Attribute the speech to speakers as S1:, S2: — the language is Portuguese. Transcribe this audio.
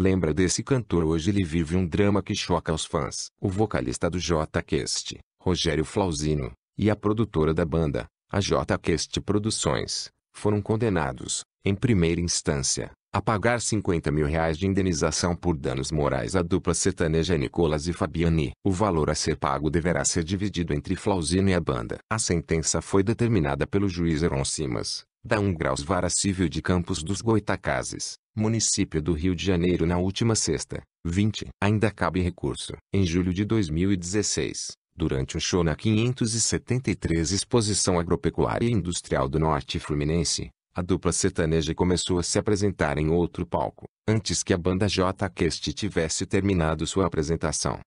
S1: Lembra desse cantor hoje ele vive um drama que choca os fãs. O vocalista do J Quest, Rogério Flauzino, e a produtora da banda, a J Quest Produções, foram condenados, em primeira instância, a pagar 50 mil reais de indenização por danos morais à dupla sertaneja Nicolas e Fabiani. O valor a ser pago deverá ser dividido entre Flauzino e a banda. A sentença foi determinada pelo juiz Eron Simas, da graus Vara Civil de Campos dos Goitacazes, município do Rio de Janeiro na última sexta, 20. Ainda cabe recurso. Em julho de 2016, durante o show na 573 Exposição Agropecuária e Industrial do Norte Fluminense, a dupla sertaneja começou a se apresentar em outro palco, antes que a banda J Quest tivesse terminado sua apresentação.